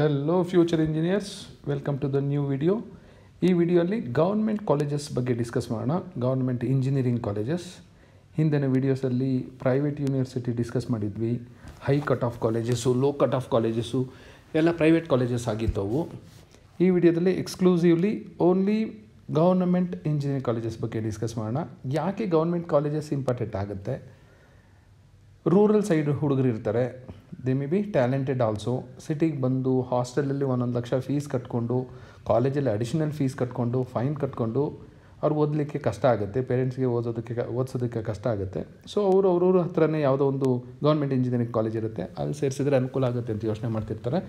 hello future engineers welcome to the new video ಈ video ಅಲ್ಲಿ government colleges ಬಗ್ಗೆ discuss ಮಾಡೋಣ ಗೌರ್ಮೆಂಟ್ ಇಂಜಿನಿಯರಿಂಗ್ ಕಾಲೇಜಸ್ ಹಿಂದಿನ ವೀಡಿಯೋಸಲ್ಲಿ ಪ್ರೈವೇಟ್ ಯೂನಿವರ್ಸಿಟಿ ಡಿಸ್ಕಸ್ ಮಾಡಿದ್ವಿ high cut off colleges low cut off colleges ಎಲ್ಲ private colleges ಆಗಿದ್ದವು ಈ ವಿಡಿಯೋದಲ್ಲಿ exclusively only government engineering colleges ಬಗ್ಗೆ ಡಿಸ್ಕಸ್ ಮಾಡೋಣ ಯಾಕೆ ಗೌರ್ಮೆಂಟ್ ಕಾಲೇಜಸ್ ಇಂಪಾರ್ಟೆಂಟ್ ಆಗುತ್ತೆ ರೂರಲ್ ಸೈಡ್ ಹುಡುಗರು ಇರ್ತಾರೆ they may be talented also ಸಿಟಿಗೆ ಬಂದು ಹಾಸ್ಟೆಲಲ್ಲಿ ಒಂದೊಂದು ಲಕ್ಷ ಫೀಸ್ ಕಟ್ಕೊಂಡು ಕಾಲೇಜಲ್ಲಿ ಅಡಿಷನಲ್ ಫೀಸ್ ಕಟ್ಕೊಂಡು ಫೈನ್ ಕಟ್ಕೊಂಡು ಅವ್ರು ಓದಲಿಕ್ಕೆ ಕಷ್ಟ ಆಗುತ್ತೆ ಪೇರೆಂಟ್ಸ್ಗೆ ಓದೋದಕ್ಕೆ ಓದಿಸೋದಕ್ಕೆ ಕಷ್ಟ ಆಗುತ್ತೆ ಸೊ ಅವರು ಅವ್ರವ್ರ ಹತ್ರನೇ ಯಾವುದೋ ಒಂದು ಗೌರ್ಮೆಂಟ್ ಇಂಜಿನಿಯರಿಂಗ್ ಕಾಲೇಜ್ ಇರುತ್ತೆ ಅಲ್ಲಿ ಸೇರಿಸಿದ್ರೆ ಅನುಕೂಲ ಆಗುತ್ತೆ ಅಂತ ಯೋಚನೆ ಮಾಡ್ತಿರ್ತಾರೆ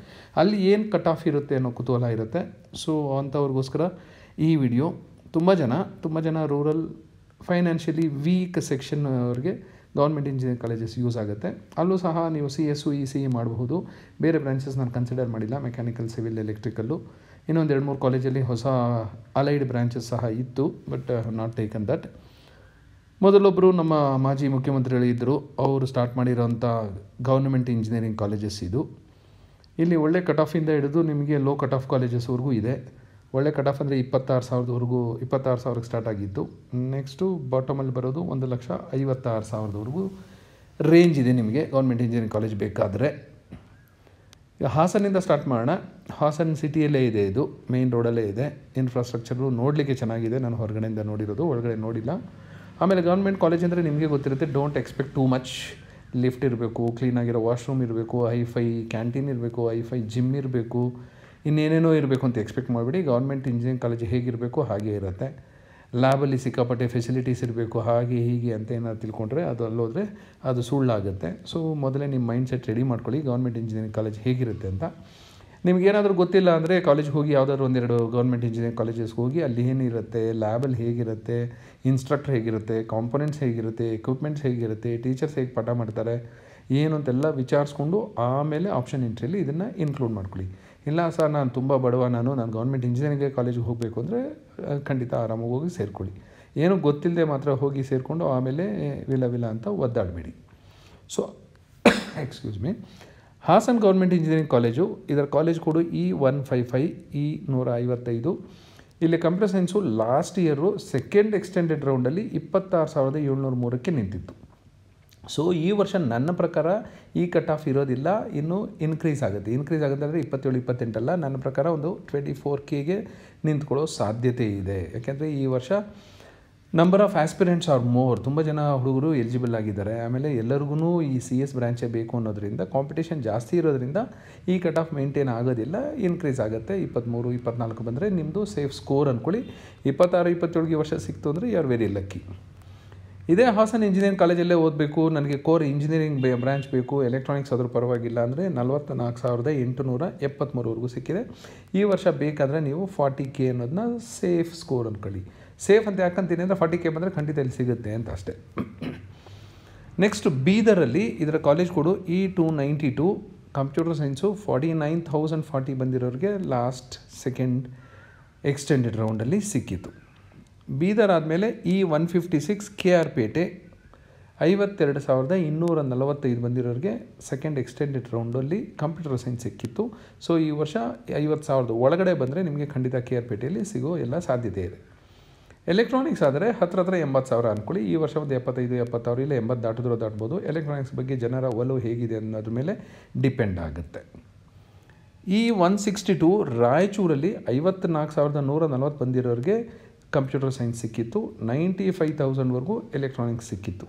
ಅಲ್ಲಿ ಏನು ಕಟ್ ಆಫ್ ಇರುತ್ತೆ ಅನ್ನೋ ಕುತೂಹಲ ಇರುತ್ತೆ ಸೊ ಅಂಥವ್ರಿಗೋಸ್ಕರ ಈ ವಿಡಿಯೋ ತುಂಬ ಜನ ತುಂಬ ಜನ ರೂರಲ್ ಫೈನಾನ್ಷಿಯಲಿ ವೀಕ್ ಸೆಕ್ಷನ್ ಅವ್ರಿಗೆ ಗೌರ್ಮೆಂಟ್ ಇಂಜಿನಿಯರಿಂಗ್ ಕಾಲೇಜಸ್ ಯೂಸ್ ಆಗುತ್ತೆ ಅಲ್ಲೂ ಸಹ ನೀವು C S E C e E e ಮಾಡಬಹುದು ಬೇರೆ ಬ್ರಾಂಚಸ್ ನಾನು ಕನ್ಸಿಡರ್ ಮಾಡಿಲ್ಲ ಮೆಕ್ಯಾನಿಕಲ್ ಸಿವಿಲ್ ಎಲೆಕ್ಟ್ರಿಕಲ್ಲು ಇನ್ನೊಂದು ಎರಡು ಮೂರು ಕಾಲೇಜಲ್ಲಿ ಹೊಸ ಅಲೈಡ್ ಬ್ರಾಂಚಸ್ ಸಹ ಇತ್ತು ಬಟ್ ನಾಟ್ ಟೇಕನ್ ದಟ್ ಮೊದಲೊಬ್ಬರು ನಮ್ಮ ಮಾಜಿ ಇದ್ದರು ಅವರು ಸ್ಟಾರ್ಟ್ ಮಾಡಿರೋಂಥ ಗೌರ್ಮೆಂಟ್ ಇಂಜಿನಿಯರಿಂಗ್ ಕಾಲೇಜಸ್ ಇದು ಇಲ್ಲಿ ಒಳ್ಳೆ ಕಟ್ ಆಫಿಂದ ಹಿಡಿದು ನಿಮಗೆ ಲೋ ಕಟ್ ಆಫ್ ಕಾಲೇಜಸ್ವರೆಗೂ ಇದೆ ಒಳ್ಳೆ ಕಟ್ ಆಫ್ ಅಂದರೆ ಇಪ್ಪತ್ತಾರು ಸಾವಿರದವರೆಗೂ ಇಪ್ಪತ್ತಾರು ಸಾವಿರಕ್ಕೆ ಸ್ಟಾರ್ಟ್ ಆಗಿದ್ದು ನೆಕ್ಸ್ಟು ಬಾಟಮಲ್ಲಿ ಬರೋದು ಒಂದು ಲಕ್ಷ ಐವತ್ತಾರು ಸಾವಿರದವರೆಗೂ ರೇಂಜ್ ಇದೆ ನಿಮಗೆ ಗೌರ್ಮೆಂಟ್ ಇಂಜಿನಿಯರಿಂಗ್ ಕಾಲೇಜ್ ಬೇಕಾದರೆ ಈಗ ಹಾಸನಿಂದ ಸ್ಟಾರ್ಟ್ ಮಾಡೋಣ ಹಾಸನ್ ಸಿಟಿಯಲ್ಲೇ ಇದೆ ಇದು ಮೇಯ್ನ್ ರೋಡಲ್ಲೇ ಇದೆ ಇನ್ಫ್ರಾಸ್ಟ್ರಕ್ಚರು ನೋಡಲಿಕ್ಕೆ ಚೆನ್ನಾಗಿದೆ ನಾನು ಹೊರಗಡೆಯಿಂದ ನೋಡಿರೋದು ಒಳಗಡೆ ನೋಡಿಲ್ಲ ಆಮೇಲೆ ಗೌರ್ಮೆಂಟ್ ಕಾಲೇಜ್ ಅಂದರೆ ನಿಮಗೆ ಗೊತ್ತಿರುತ್ತೆ don't expect too much lift ಇರಬೇಕು ಕ್ಲೀನಾಗಿರೋ ವಾಶ್ರೂಮ್ ಇರಬೇಕು ಹೈಫೈ ಕ್ಯಾಂಟೀನ್ ಇರಬೇಕು ಹೈಫೈ ಜಿಮ್ ಇರಬೇಕು ಇನ್ನೇನೇನೋ ಇರಬೇಕು ಅಂತ ಎಕ್ಸ್ಪೆಕ್ಟ್ ಮಾಡಿಬಿಡಿ ಗೌರ್ಮೆಂಟ್ ಇಂಜಿನಿಯರಿಂಗ್ ಕಾಲೇಜ್ ಹೇಗಿರಬೇಕು ಹಾಗೆ ಇರುತ್ತೆ ಲ್ಯಾಬಲ್ಲಿ ಸಿಕ್ಕಾಪಟ್ಟೆ ಫೆಸಿಲಿಟೀಸ್ ಇರಬೇಕು ಹಾಗೆ ಹೀಗೆ ಅಂತ ಏನಾದ್ರು ತಿಳ್ಕೊಂಡ್ರೆ ಅದು ಅಲ್ಲೋದ್ರೆ ಅದು ಸುಳ್ಳಾಗುತ್ತೆ ಸೊ ಮೊದಲೇ ನಿಮ್ಮ ಮೈಂಡ್ಸೆಟ್ ರೆಡಿ ಮಾಡ್ಕೊಳ್ಳಿ ಗೌರ್ಮೆಂಟ್ ಇಂಜಿನಿಯರಿಂಗ್ ಕಾಲೇಜ್ ಹೇಗಿರುತ್ತೆ ಅಂತ ನಿಮಗೇನಾದರೂ ಗೊತ್ತಿಲ್ಲ ಅಂದರೆ ಕಾಲೇಜ್ಗೆ ಹೋಗಿ ಯಾವುದಾದ್ರು ಒಂದೆರಡು ಗೌರ್ಮೆಂಟ್ ಇಂಜಿನಿಯರಿಂಗ್ ಕಾಲೇಜಸ್ಗೆ ಹೋಗಿ ಅಲ್ಲಿ ಏನಿರುತ್ತೆ ಲ್ಯಾಬಲ್ಲಿ ಹೇಗಿರುತ್ತೆ ಇನ್ಸ್ಟ್ರಕ್ಟರ್ ಹೇಗಿರುತ್ತೆ ಕಾಂಪೊನೆಂಟ್ಸ್ ಹೇಗಿರುತ್ತೆ ಎಕ್ವಿಪ್ಮೆಂಟ್ಸ್ ಹೇಗಿರುತ್ತೆ ಟೀಚರ್ಸ್ ಹೇಗೆ ಪಾಠ ಮಾಡ್ತಾರೆ ಏನು ಅಂತೆಲ್ಲ ವಿಚಾರಿಸ್ಕೊಂಡು ಆಮೇಲೆ ಆಪ್ಷನ್ ಎಂಟ್ರಿಯಲ್ಲಿ ಇದನ್ನು ಇನ್ಕ್ಲೂಡ್ ಮಾಡ್ಕೊಳ್ಳಿ ಇಲ್ಲ ಸರ್ ನಾನು ತುಂಬ ಬಡವ ನಾನು ನಾನು ಗೌರ್ಮೆಂಟ್ ಇಂಜಿನಿಯರಿಂಗ್ ಕಾಲೇಜಿಗೆ ಹೋಗಬೇಕು ಅಂದರೆ ಖಂಡಿತ ಆರಾಮಾಗಿ ಹೋಗಿ ಸೇರ್ಕೊಳ್ಳಿ ಏನೂ ಗೊತ್ತಿಲ್ಲದೆ ಮಾತ್ರ ಹೋಗಿ ಸೇರಿಕೊಂಡು ಆಮೇಲೆ ವಿಲ ವಿಲ ಅಂತ ಒದ್ದಾಡಬೇಡಿ so excuse me Hassan government engineering college ಇದರ college code E one five five ಇ ನೂರ ಐವತ್ತೈದು ಇಲ್ಲಿ science last year second extended ರೌಂಡಲ್ಲಿ ಇಪ್ಪತ್ತಾರು ಸಾವಿರದ ಏಳ್ನೂರ ಮೂರಕ್ಕೆ ನಿಂತಿತ್ತು ಸೊ ಈ ವರ್ಷ ನನ್ನ ಪ್ರಕಾರ ಈ ಕಟ್ ಆಫ್ ಇರೋದಿಲ್ಲ ಇನ್ನೂ ಇನ್ಕ್ರೀಸ್ ಆಗುತ್ತೆ ಇನ್ಕ್ರೀಸ್ ಆಗುತ್ತೆ ಅಂದರೆ ಇಪ್ಪತ್ತೇಳು ಇಪ್ಪತ್ತೆಂಟಲ್ಲ ನನ್ನ ಪ್ರಕಾರ ಒಂದು ಟ್ವೆಂಟಿ ಫೋರ್ ಕೆಗೆ ನಿಂತ್ಕೊಳ್ಳೋ ಸಾಧ್ಯತೆ ಇದೆ ಯಾಕೆಂದರೆ ಈ ವರ್ಷ number of aspirants are more ತುಂಬ ಜನ ಹುಡುಗರು ಎಲಿಜಿಬಲ್ ಆಗಿದ್ದಾರೆ ಆಮೇಲೆ ಎಲ್ಲರಿಗೂ ಈ ಸಿ ಎಸ್ ಬ್ರ್ಯಾಂಚೇ ಬೇಕು ಅನ್ನೋದರಿಂದ ಕಾಂಪಿಟೇಷನ್ ಜಾಸ್ತಿ ಇರೋದರಿಂದ ಈ ಕಟ್ ಆಫ್ ಮೇಂಟೈನ್ ಆಗೋದಿಲ್ಲ ಇನ್ಕ್ರೀಸ್ ಆಗುತ್ತೆ ಇಪ್ಪತ್ತ್ಮೂರು ಇಪ್ಪತ್ತ್ನಾಲ್ಕು ಬಂದರೆ ನಿಮ್ಮದು ಸೇಫ್ ಸ್ಕೋರ್ ಅಂದ್ಕೊಳ್ಳಿ ಇಪ್ಪತ್ತಾರು ಇಪ್ಪತ್ತೇಳಿಗೆ ವರ್ಷ ಸಿಕ್ತು ಅಂದರೆ ಯು ಆರ್ ವೆರಿ ಲಕ್ಕಿ ಇದೇ ಹಾಸನ್ ಇಂಜಿನಿಯರಿಂಗ್ ಕಾಲೇಜಲ್ಲೇ ಓದಬೇಕು ನನಗೆ ಕೋರ್ ಇಂಜಿನಿಯರಿಂಗ್ ಬ್ರಾಂಚ್ ಬೇಕು ಎಲೆಕ್ಟ್ರಾನಿಕ್ಸ್ ಅದ್ರ ಪರವಾಗಿಲ್ಲ ಅಂದರೆ ನಲವತ್ತು ನಾಲ್ಕು ಸಾವಿರದ ಎಂಟುನೂರ ಎಪ್ಪತ್ತ್ಮೂರವರೆಗೂ ಸಿಕ್ಕಿದೆ ಈ ವರ್ಷ ಬೇಕಾದರೆ ನೀವು ಫಾರ್ಟಿ ಕೆ ಅನ್ನೋದನ್ನ ಸೇಫ್ ಸ್ಕೋರ್ ಅಂದ್ಕೊಳ್ಳಿ ಸೇಫ್ ಅಂತ ಯಾಕಂತೀನಿ ಅಂದರೆ ಫಾರ್ಟಿ ಕೆ ಬಂದರೆ ಖಂಡಿತ ಇಲ್ಲಿ ಸಿಗುತ್ತೆ ಅಂತ ಅಷ್ಟೇ ನೆಕ್ಸ್ಟ್ ಬೀದರಲ್ಲಿ ಇದರ college code E two ninety two computer science forty nine thousand forty ಬಂದಿರೋರಿಗೆ ಲಾಸ್ಟ್ ಸೆಕೆಂಡ್ ಎಕ್ಸ್ಟೆಂಡೆಡ್ ರೌಂಡಲ್ಲಿ ಸಿಕ್ಕಿತು ಬೀದರ್ ಆದಮೇಲೆ ಈ one fifty six K R Pete ಐವತ್ತೆರಡು ಸಾವಿರದ ಇನ್ನೂರ ನಲವತ್ತೈದು ಬಂದಿರೋರಿಗೆ ಸೆಕೆಂಡ್ ಎಕ್ಸ್ಟೆಂಡೆಡ್ ರೌಂಡಲ್ಲಿ ಕಂಪ್ಯೂಟರ್ ಸೈನ್ಸ್ ಸಿಕ್ಕಿತ್ತು ಸೊ ಈ ವರ್ಷ ಐವತ್ತು ಸಾವಿರದ ಒಳಗಡೆ ಬಂದರೆ ನಿಮಗೆ ಖಂಡಿತ ಕೆ ಆರ್ ಪೇಟೆಯಲ್ಲಿ ಸಿಗೋ ಎಲ್ಲ ಸಾಧ್ಯತೆ ಇದೆ ಎಲೆಕ್ಟ್ರಾನಿಕ್ಸ್ ಆದರೆ ಹತ್ರ ಹತ್ರ ಎಂಬತ್ತು ಸಾವಿರ ಅಂದ್ಕೊಳ್ಳಿ ಈ ವರ್ಷ ಒಂದು ಎಪ್ಪತ್ತೈದು ಎಪ್ಪತ್ತಾರು ಇಲ್ಲ ಎಂಬತ್ತು ದಾಟಿದ್ರೂ ದಾಟ್ಬೋದು ಎಲೆಕ್ಟ್ರಾನಿಕ್ಸ್ ಬಗ್ಗೆ ಜನರ ಒಲವು ಹೇಗಿದೆ ಅನ್ನೋದ್ರ ಮೇಲೆ ಡಿಪೆಂಡ್ ಆಗುತ್ತೆ ಈ ಒನ್ ಸಿಕ್ಸ್ಟಿ ಟು ರಾಯಚೂರಲ್ಲಿ ಐವತ್ನಾಲ್ಕು ಸಾವಿರದ ನೂರ ನಲವತ್ತು ಬಂದಿರೋರಿಗೆ ಕಂಪ್ಯೂಟರ್ ಸೈನ್ಸ್ ಸಿಕ್ಕಿತ್ತು ನೈಂಟಿ ಫೈವ್ ತೌಸಂಡ್ವರೆಗೂ ಎಲೆಕ್ಟ್ರಾನಿಕ್ಸ್ ಸಿಕ್ಕಿತ್ತು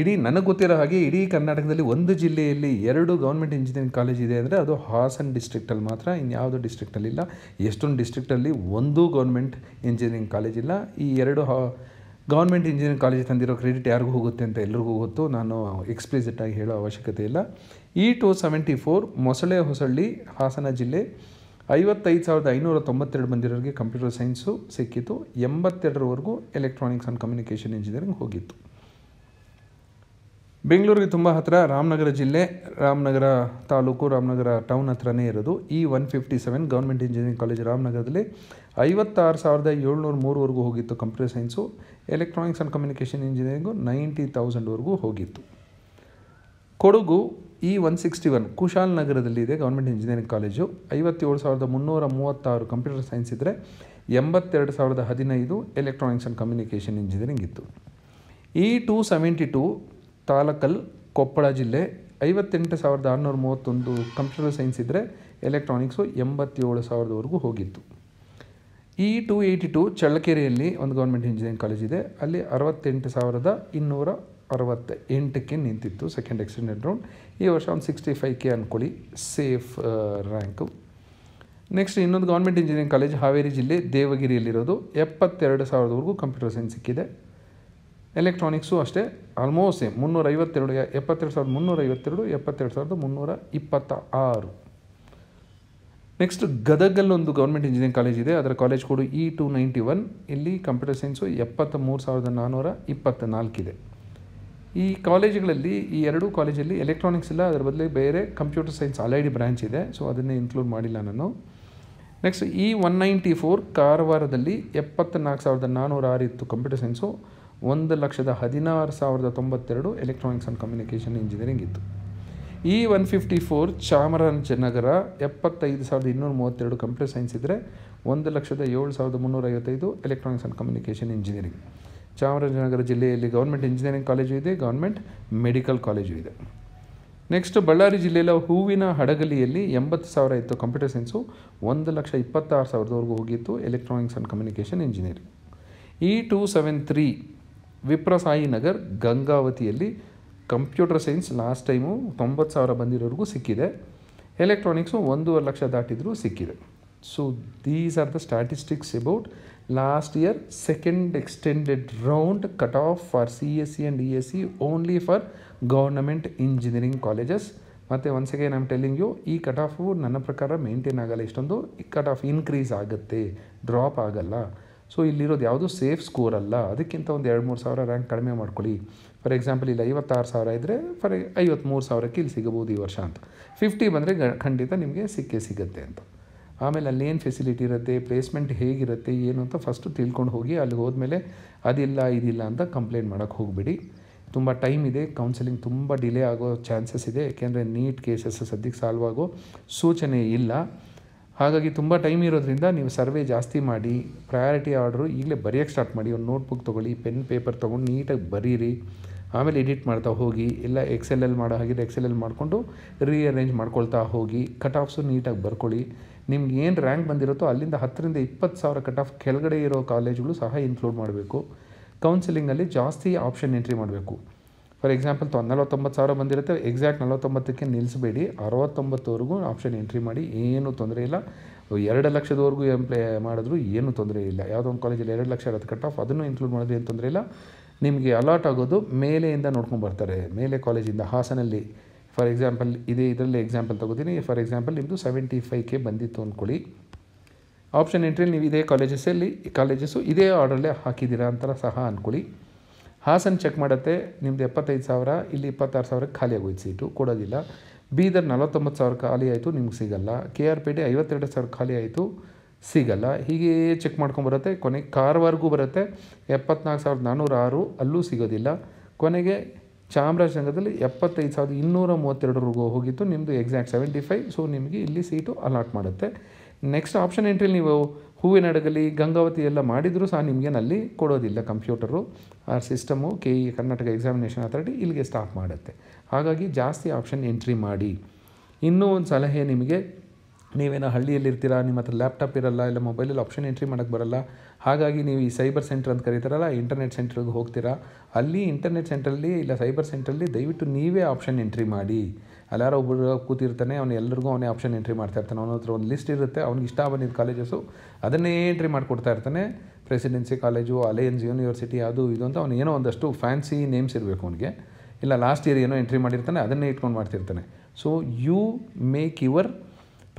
ಇಡೀ ನನಗೆ ಗೊತ್ತಿರೋ ಹಾಗೆ ಇಡೀ ಕರ್ನಾಟಕದಲ್ಲಿ ಒಂದು ಜಿಲ್ಲೆಯಲ್ಲಿ ಎರಡು ಗೌರ್ಮೆಂಟ್ ಇಂಜಿನಿಯರಿಂಗ್ ಕಾಲೇಜ್ ಇದೆ ಅಂದರೆ ಅದು ಹಾಸನ್ ಡಿಸ್ಟ್ರಿಕ್ಟಲ್ಲಿ ಮಾತ್ರ ಇನ್ಯಾವುದೋ ಡಿಸ್ಟ್ರಿಕ್ಟಲ್ಲಿ ಇಲ್ಲ ಎಷ್ಟೊಂದು ಡಿಸ್ಟ್ರಿಕ್ಟಲ್ಲಿ ಒಂದು ಗೌರ್ಮೆಂಟ್ ಇಂಜಿನಿಯರಿಂಗ್ ಕಾಲೇಜ್ ಇಲ್ಲ ಈ ಎರಡು ಹಾ ಗೌರ್ಮೆಂಟ್ ಇಂಜಿನಿಯರಿಂಗ್ ಕಾಲೇಜ್ ತಂದಿರೋ ಕ್ರೆಡಿಟ್ ಯಾರಿಗೂ ಹೋಗುತ್ತೆ ಅಂತ ಎಲ್ರಿಗೂ ಗೊತ್ತು ನಾನು ಎಕ್ಸ್ಪ್ಲಿಸಿಟ್ ಆಗಿ ಹೇಳೋ ಅವಶ್ಯಕತೆ ಇಲ್ಲ E e two seventy four Mosale Hosahalli Hassan ಜಿಲ್ಲೆ ಐವತ್ತೈದು ಸಾವಿರದ ಐನೂರ ತೊಂಬತ್ತೆರಡು ಬಂದಿರೋರಿಗೆ ಕಂಪ್ಯೂಟರ್ ಸೈನ್ಸು ಸಿಕ್ಕಿತ್ತು ಎಂಬತ್ತೆರಡರವರೆಗೂ ಎಲೆಕ್ಟ್ರಾನಿಕ್ಸ್ ಆ್ಯಂಡ್ ಕಮ್ಯುನಿಕೇಷನ್ ಇಂಜಿನಿಯರಿಂಗ್ ಹೋಗಿತ್ತು ಬೆಂಗಳೂರಿಗೆ ತುಂಬ ಹತ್ತಿರ ರಾಮನಗರ ಜಿಲ್ಲೆ ರಾಮನಗರ ತಾಲೂಕು ರಾಮನಗರ ಟೌನ್ ಹತ್ರನೇ ಇರೋದು ಈ one fifty seven government engineering college ರಾಮನಗರದಲ್ಲಿ ಐವತ್ತಾರು ಸಾವಿರದ ಏಳ್ನೂರ ಮೂರುವರೆಗೂ ಹೋಗಿತ್ತು computer science electronics and communication engineering ninety ತೌಸಂಡ್ವರೆಗೂ ಹೋಗಿತ್ತು ಕೊಡಗು ಈ ಒನ್ ಸಿಕ್ಸ್ಟಿ ಒನ್ ಕುಶಾಲ್ ನಗರದಲ್ಲಿ ಇದೆ ಗೌರ್ಮೆಂಟ್ ಇಂಜಿನಿಯರಿಂಗ್ ಕಾಲೇಜು ಐವತ್ತೇಳು ಸಾವಿರದ ಮುನ್ನೂರ ಮೂವತ್ತಾರು ಕಂಪ್ಯೂಟರ್ ಸೈನ್ಸ್ ಇದ್ದರೆ ಎಂಬತ್ತೆರಡು ಸಾವಿರದ ಹದಿನೈದು ಎಲೆಕ್ಟ್ರಾನಿಕ್ಸ್ ಆ್ಯಂಡ್ ಕಮ್ಯುನಿಕೇಷನ್ ಇಂಜಿನಿಯರಿಂಗ್ ಇತ್ತು ಈ two seventy two Talakal Koppal ಜಿಲ್ಲೆ ಐವತ್ತೆಂಟು ಸಾವಿರದ ಆರುನೂರ ಮೂವತ್ತೊಂದು ಕಂಪ್ಯೂಟರ್ ಸೈನ್ಸ್ ಇದ್ದರೆ ಎಲೆಕ್ಟ್ರಾನಿಕ್ಸು ಎಂಬತ್ತೇಳು ಸಾವಿರದವರೆಗೂ ಹೋಗಿತ್ತು ಇ ಟು ಏಯ್ಟಿ ಟು ಚಳ್ಳಕೆರೆಯಲ್ಲಿ ಒಂದು ಗೌರ್ಮೆಂಟ್ ಇಂಜಿನಿಯರಿಂಗ್ ಕಾಲೇಜ್ ಇದೆ ಅಲ್ಲಿ ಅರವತ್ತೆಂಟು ಸಾವಿರದ ಇನ್ನೂರ ಅರವತ್ತ ಎಂಟಕ್ಕೆ ನಿಂತಿತ್ತು ಸೆಕೆಂಡ್ ಎಕ್ಸ್ಟೆಂಡೆಡ್ ರೌಂಡ್ ಈ ವರ್ಷ ಒಂದು ಸಿಕ್ಸ್ಟಿ ಫೈವ್ ಕೆ ಅಂದ್ಕೊಳ್ಳಿ ಸೇಫ್ ರ್ಯಾಂಕು ನೆಕ್ಸ್ಟ್ ಇನ್ನೊಂದು ಗೌರ್ಮೆಂಟ್ ಇಂಜಿನಿಯರಿಂಗ್ ಕಾಲೇಜ್ ಹಾವೇರಿ ಜಿಲ್ಲೆ ದೇವಗಿರಿಯಲ್ಲಿರೋದು ಎಪ್ಪತ್ತೆರಡು ಸಾವಿರದವರೆಗೂ ಕಂಪ್ಯೂಟರ್ ಸೈನ್ಸ್ ಸಿಕ್ಕಿದೆ ಎಲೆಕ್ಟ್ರಾನಿಕ್ಸು ಅಷ್ಟೇ ಆಲ್ಮೋಸ್ಟ್ ಸೇಮ್ ಮುನ್ನೂರ ಐವತ್ತೆರಡು ಎಪ್ಪತ್ತೆರಡು ಸಾವಿರದ ಮುನ್ನೂರ ಐವತ್ತೆರಡು ಎಪ್ಪತ್ತೆರಡು ಸಾವಿರದ ಮುನ್ನೂರ ಇಪ್ಪತ್ತ ಆರು ನೆಕ್ಸ್ಟ್ ಗದಗಲ್ಲೊಂದು ಗೌರ್ಮೆಂಟ್ ಇಂಜಿನಿಯರಿಂಗ್ ಕಾಲೇಜ್ ಇದೆ ಅದರ college code E two ninety one ಇಲ್ಲಿ ಕಂಪ್ಯೂಟರ್ ಸೈನ್ಸು ಎಪ್ಪತ್ತ ಮೂರು ಸಾವಿರದ ನಾನ್ನೂರ ಇಪ್ಪತ್ತ ನಾಲ್ಕಿದೆ ಈ ಕಾಲೇಜುಗಳಲ್ಲಿ ಈ ಎರಡೂ ಕಾಲೇಜಲ್ಲಿ ಎಲೆಕ್ಟ್ರಾನಿಕ್ಸ್ ಇಲ್ಲ ಅದರ ಬದಲು ಬೇರೆ ಕಂಪ್ಯೂಟರ್ ಸೈನ್ಸ್ ಆಲ್ರೆಡಿ ಬ್ರ್ಯಾಂಚ್ ಇದೆ ಸೊ ಅದನ್ನೇ ಇನ್ಕ್ಲೂಡ್ ಮಾಡಿಲ್ಲ ನಾನು ನೆಕ್ಸ್ಟ್ ಈ ಒನ್ ನೈಂಟಿ ಫೋರ್ ಕಾರವಾರದಲ್ಲಿ ಎಪ್ಪತ್ತ್ನಾಲ್ಕು ಸಾವಿರದ ನಾನ್ನೂರ ಆರು ಇತ್ತು ಕಂಪ್ಯೂಟರ್ ಸೈನ್ಸು ಒಂದು ಲಕ್ಷದ ಹದಿನಾರು ಸಾವಿರದ ತೊಂಬತ್ತೆರಡು ಎಲೆಕ್ಟ್ರಾನಿಕ್ಸ್ ಆ್ಯಂಡ್ ಕಮ್ಯುನಿಕೇಷನ್ ಇಂಜಿನಿಯರಿಂಗ್ ಇತ್ತು ಈ ಒನ್ ಫಿಫ್ಟಿ ಫೋರ್ ಚಾಮರಾಜನಗರ ಎಪ್ಪತ್ತೈದು ಸಾವಿರದ ಇನ್ನೂರ ಮೂವತ್ತೆರಡು ಕಂಪ್ಯೂಟರ್ ಸೈನ್ಸ್ ಇದ್ದರೆ ಒಂದು ಲಕ್ಷದ ಏಳು ಸಾವಿರದ ಮುನ್ನೂರ ಐವತ್ತೈದು electronics and communication engineering Chamarajanagar ಜಿಲ್ಲೆಯಲ್ಲಿ ಗೌರ್ಮೆಂಟ್ ಇಂಜಿನಿಯರಿಂಗ್ ಕಾಲೇಜು ಇದೆ ಗೌರ್ಮೆಂಟ್ ಮೆಡಿಕಲ್ ಕಾಲೇಜು ಇದೆ ನೆಕ್ಸ್ಟ್ ಬಳ್ಳಾರಿ ಜಿಲ್ಲೆಯ ಹೂವಿನ ಹಡಗಲಿಯಲ್ಲಿ ಎಂಬತ್ತು ಸಾವಿರ ಇತ್ತು ಕಂಪ್ಯೂಟರ್ ಸೈನ್ಸು ಒಂದು ಲಕ್ಷ ಇಪ್ಪತ್ತಾರು ಸಾವಿರದವರೆಗೂ ಹೋಗಿತ್ತು electronics and communication engineering E two seven three ವಿಪ್ರಸಾಯಿ ನಗರ್ ಗಂಗಾವತಿಯಲ್ಲಿ ಕಂಪ್ಯೂಟರ್ ಸೈನ್ಸ್ ಲಾಸ್ಟ್ ಟೈಮು ತೊಂಬತ್ತು ಸಾವಿರ ಬಂದಿರೋರಿಗೂ ಸಿಕ್ಕಿದೆ ಎಲೆಕ್ಟ್ರಾನಿಕ್ಸು ಒಂದೂವರೆ ಲಕ್ಷ ದಾಟಿದರೂ ಸಿಕ್ಕಿದೆ so these are the statistics about last year second extended round cut off for CSE and ESE e only for government engineering colleges ಮತ್ತು once again I'm telling you ಈ cut off ನನ್ನ ಪ್ರಕಾರ maintain ಆಗಲ್ಲ ಇಷ್ಟೊಂದು ಈ cut off increase ಆಗುತ್ತೆ drop ಆಗಲ್ಲ so ಇಲ್ಲಿರೋದು ಯಾವುದೂ ಸೇಫ್ ಸ್ಕೋರ್ ಅಲ್ಲ ಅದಕ್ಕಿಂತ ಒಂದು ಎರಡು ಮೂರು ಸಾವಿರ ರ್ಯಾಂಕ್ ಕಡಿಮೆ ಮಾಡ್ಕೊಳ್ಳಿ ಫಾರ್ ಎಕ್ಸಾಂಪಲ್ ಇಲ್ಲಿ ಐವತ್ತಾರು ಸಾವಿರ ಇದ್ದರೆ ಫಾರ್ ಐವತ್ತ್ಮೂರು ಸಾವಿರಕ್ಕೆ ಇಲ್ಲಿ ಸಿಗಬಹುದು ಈ ವರ್ಷ ಅಂತ ಫಿಫ್ಟಿ ಬಂದರೆ ಖಂಡಿತ ನಿಮಗೆ ಸಿಕ್ಕೇ ಸಿಗುತ್ತೆ ಅಂತ ಆಮೇಲೆ ಅಲ್ಲೇನು ಫೆಸಿಲಿಟಿ ಇರುತ್ತೆ ಪ್ಲೇಸ್ಮೆಂಟ್ ಹೇಗಿರುತ್ತೆ ಏನು ಅಂತ ಫಸ್ಟು ತಿಳ್ಕೊಂಡು ಹೋಗಿ ಅಲ್ಲಿ ಹೋದ್ಮೇಲೆ ಅದಿಲ್ಲ ಇದಿಲ್ಲ ಅಂತ ಕಂಪ್ಲೇಂಟ್ ಮಾಡೋಕ್ಕೆ ಹೋಗಬೇಡಿ ತುಂಬ ಟೈಮ್ ಇದೆ ಕೌನ್ಸಿಲಿಂಗ್ ತುಂಬ ಡಿಲೇ ಆಗೋ ಚಾನ್ಸಸ್ ಇದೆ ಏಕೆಂದರೆ ನೀಟ್ ಕೇಸಸ್ ಸದ್ಯಕ್ಕೆ ಸಾಲ್ವ್ ಆಗೋ ಸೂಚನೆ ಇಲ್ಲ ಹಾಗಾಗಿ ತುಂಬ ಟೈಮ್ ಇರೋದ್ರಿಂದ ನೀವು ಸರ್ವೆ ಜಾಸ್ತಿ ಮಾಡಿ ಪ್ರಯಾರಿಟಿ ಆರ್ಡ್ರು ಈಗಲೇ ಬರೆಯೋಕ್ಕೆ ಸ್ಟಾರ್ಟ್ ಮಾಡಿ ಒಂದು ನೋಟ್ಬುಕ್ ತೊಗೊಳ್ಳಿ ಪೆನ್ ಪೇಪರ್ ತೊಗೊಂಡು ನೀಟಾಗಿ ಬರೀರಿ ಆಮೇಲೆ ಎಡಿಟ್ ಮಾಡ್ತಾ ಹೋಗಿ ಇಲ್ಲ ಎಕ್ಸೆಲ್ ಎಲ್ ಮಾಡೋ ಹಾಗಿದ್ರೆ ಎಕ್ಸೆಲ್ ಎಲ್ ಮಾಡಿಕೊಂಡು ರೀಅರೇಂಜ್ ಮಾಡ್ಕೊಳ್ತಾ ಹೋಗಿ ಕಟ್ ಆಫ್ಸು ನೀಟಾಗಿ ಬರ್ಕೊಳ್ಳಿ ನಿಮ್ಗೆ ಏನು ರ್ಯಾಂಕ್ ಬಂದಿರುತ್ತೋ ಅಲ್ಲಿಂದ ಹತ್ತರಿಂದ ಇಪ್ಪತ್ತು ಸಾವಿರ ಕಟ್ ಆಫ್ ಕೆಳಗಡೆ ಇರೋ ಕಾಲೇಜ್ಗಳು ಸಹ ಇನ್ಕ್ಲೂಡ್ ಮಾಡಬೇಕು ಕೌನ್ಸಿಲಿಂಗಲ್ಲಿ ಜಾಸ್ತಿ ಆಪ್ಷನ್ ಎಂಟ್ರಿ ಮಾಡಬೇಕು ಫಾರ್ ಎಕ್ಸಾಂಪಲ್ ತೊ ನಲವತ್ತೊಂಬತ್ತು ಸಾವಿರ ಬಂದಿರುತ್ತೆ ಎಕ್ಸಾಕ್ಟ್ ನಲವತ್ತೊಂಬತ್ತಕ್ಕೆ ನಿಲ್ಲಿಸಬೇಡಿ ಅರವತ್ತೊಂಬತ್ತವರೆಗೂ ಆಪ್ಷನ್ ಎಂಟ್ರಿ ಮಾಡಿ ಏನು ತೊಂದರೆ ಇಲ್ಲ ಎರಡು ಲಕ್ಷದವರೆಗೂ ಎಂಪ್ಲೇ ಮಾಡಿದ್ರು ಏನು ತೊಂದರೆ ಇಲ್ಲ ಯಾವುದೊಂದು ಕಾಲೇಜಲ್ಲಿ ಎರಡು ಲಕ್ಷ ಇರೋದು ಕಟ್ ಆಫ್ ಅದನ್ನು ಇನ್ಕ್ಲೂಡ್ ಮಾಡಿದ್ರೆ ಏನು ತೊಂದರೆ ಇಲ್ಲ ನಿಮಗೆ ಅಲಾಟ್ ಆಗೋದು ಮೇಲೆಯಿಂದ ನೋಡ್ಕೊಂಡು ಬರ್ತಾರೆ ಮೇಲೆ ಕಾಲೇಜಿಂದ ಹಾಸನಲ್ಲಿ ಫಾರ್ ಎಕ್ಸಾಂಪಲ್ ಇದೇ ಇದರಲ್ಲಿ ಎಕ್ಸಾಂಪಲ್ ತೊಗೋತೀನಿ ಫಾರ್ ಎಕ್ಸಾಂಪಲ್ ನಿಮ್ಮದು ಸೆವೆಂಟಿ ಫೈವ್ ಕೆ ಬಂದಿತ್ತು ಅಂದ್ಕೊಳ್ಳಿ ಆಪ್ಷನ್ ಎಂಟ್ರಿ ನೀವು ಇದೇ ಕಾಲೇಜಸ್ಸಲ್ಲಿ ಕಾಲೇಜಸ್ಸು ಇದೇ ಆರ್ಡರಲ್ಲೇ ಹಾಕಿದ್ದೀರಾ ಅಂತ ಸಹ ಅಂದ್ಕೊಳ್ಳಿ ಹಾಸನ್ ಚೆಕ್ ಮಾಡುತ್ತೆ ನಿಮ್ಮದು ಎಪ್ಪತ್ತೈದು ಸಾವಿರ ಇಲ್ಲಿ ಇಪ್ಪತ್ತಾರು ಸಾವಿರಕ್ಕೆ ಖಾಲಿ ಆಗೋಯ್ತು ಸೀಟು ಕೊಡೋದಿಲ್ಲ ಬೀದರ್ ನಲವತ್ತೊಂಬತ್ತು ಸಾವಿರ ಖಾಲಿ ಆಯಿತು ನಿಮ್ಗೆ ಸಿಗಲ್ಲ ಕೆ ಆರ್ ಪಿ ಐವತ್ತೆರಡು ಸಾವಿರ ಖಾಲಿ ಆಯಿತು ಸಿಗಲ್ಲ ಹೀಗೆ ಚೆಕ್ ಮಾಡ್ಕೊಂಬರುತ್ತೆ ಕೊನೆಗೆ ಕಾರ್ವರ್ಗೂ ಬರುತ್ತೆ ಎಪ್ಪತ್ನಾಲ್ಕು ಸಾವಿರದ ನಾನ್ನೂರ ಆರು ಅಲ್ಲೂ ಸಿಗೋದಿಲ್ಲ ಕೊನೆಗೆ ಚಾಮರಾಜನಗರದಲ್ಲಿ ಎಪ್ಪತ್ತೈದು ಸಾವಿರದ ಇನ್ನೂರ ಮೂವತ್ತೆರಡರವರೆಗೂ ಹೋಗಿತ್ತು ನಿಮ್ಮದು ಎಕ್ಸಾಕ್ಟ್ ಸೆವೆಂಟಿ ಫೈವ್ ಸೊ ನಿಮಗೆ ಇಲ್ಲಿ ಸೀಟು ಅಲಾಟ್ ಮಾಡುತ್ತೆ ನೆಕ್ಸ್ಟ್ ಆಪ್ಷನ್ ಎಂಟ್ರಿ ನೀವು ಹೂವಿನ ಅಡಗಲಿ ಗಂಗಾವತಿ ಎಲ್ಲ ಮಾಡಿದರೂ ಸಹ ನಿಮಗೆ ನಲ್ಲಿ ಕೊಡೋದಿಲ್ಲ ಕಂಪ್ಯೂಟರು ಆ system K E Karnataka examination authority ಇಲ್ಲಿಗೆ ಸ್ಟಾಪ್ ಮಾಡುತ್ತೆ ಹಾಗಾಗಿ ಜಾಸ್ತಿ ಆಪ್ಷನ್ ಎಂಟ್ರಿ ಮಾಡಿ ಇನ್ನೂ ಒಂದು ಸಲಹೆ ನಿಮಗೆ ನೀವೇನೋ ಹಳ್ಳಿಯಲ್ಲಿರ್ತೀರಾ ನಿಮ್ಮ ಹತ್ರ ಲ್ಯಾಪ್ಟಾಪ್ ಇರಲ್ಲ ಇಲ್ಲ ಮೊಬೈಲಲ್ಲಿ ಆಪ್ಷನ್ ಎಂಟ್ರಿ ಮಾಡೋಕ್ಕೆ ಬರಲ್ಲ ಹಾಗಾಗಿ ನೀವು ಈ ಸೈಬರ್ ಸೆಂಟರ್ ಅಂತ ಕರೀತಾರಲ್ಲ ಇಂಟರ್ನೆಟ್ ಸೆಂಟ್ರಿಗೆ ಹೋಗ್ತೀರಾ ಅಲ್ಲಿ ಇಂಟರ್ನೆಟ್ ಸೆಂಟ್ರಲ್ಲಿ ಇಲ್ಲ ಸೈಬರ್ ಸೆಂಟ್ರಲ್ಲಿ ದಯವಿಟ್ಟು ನೀವೇ ಆಪ್ಷನ್ ಎಂಟ್ರಿ ಮಾಡಿ ಅಲ್ಲಾರೋ ಒಬ್ಬರು ಕೂತಿರ್ತಾನೆ ಅವನು ಎಲ್ಲರಿಗೂ ಅವನೇ ಆಪ್ಷನ್ ಎಂಟ್ರಿ ಮಾಡ್ತಾ ಇರ್ತಾನೆ ಅವನ ಹತ್ರ ಒಂದು ಲಿಸ್ಟ್ ಇರುತ್ತೆ ಅವ್ನಿಗೆ ಇಷ್ಟ ಬಂದಿದ್ದ ಕಾಲೇಜಸ್ಸು ಅದನ್ನೇ ಎಂಟ್ರಿ ಮಾಡಿಕೊಡ್ತಾ ಇರ್ತಾನೆ ಪ್ರೆಸಿಡೆನ್ಸಿ ಕಾಲೇಜು ಅಲಯನ್ಸ್ ಯೂನಿವರ್ಸಿಟಿ ಅದು ಇದು ಅಂತ ಅವನು ಏನೋ ಒಂದಷ್ಟು ಫ್ಯಾನ್ಸಿ ನೇಮ್ಸ್ ಇರಬೇಕು ಅವನಿಗೆ ಇಲ್ಲ ಲಾಸ್ಟ್ ಇಯರ್ ಏನೋ ಎಂಟ್ರಿ ಮಾಡಿರ್ತಾನೆ ಅದನ್ನೇ ಇಟ್ಕೊಂಡು ಮಾಡ್ತಿರ್ತಾನೆ so you make your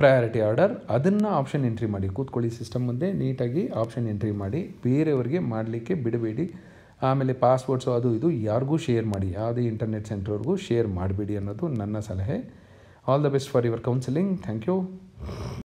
priority order ಅದನ್ನು ಆಪ್ಷನ್ ಎಂಟ್ರಿ ಮಾಡಿ ಕೂತ್ಕೊಳ್ಳಿ ಸಿಸ್ಟಮ್ ಮುಂದೆ ನೀಟಾಗಿ ಆಪ್ಷನ್ ಎಂಟ್ರಿ ಮಾಡಿ ಬೇರೆಯವರಿಗೆ ಮಾಡಲಿಕ್ಕೆ ಬಿಡಬೇಡಿ ಆಮೇಲೆ ಪಾಸ್ವರ್ಡ್ಸು ಅದು ಇದು ಯಾರಿಗೂ ಶೇರ್ ಮಾಡಿ ಯಾವುದೇ ಇಂಟರ್ನೆಟ್ ಸೆಂಟ್ರವ್ರಿಗೂ ಶೇರ್ ಮಾಡಬೇಡಿ ಅನ್ನೋದು ನನ್ನ ಸಲಹೆ all the best for your counselling thank you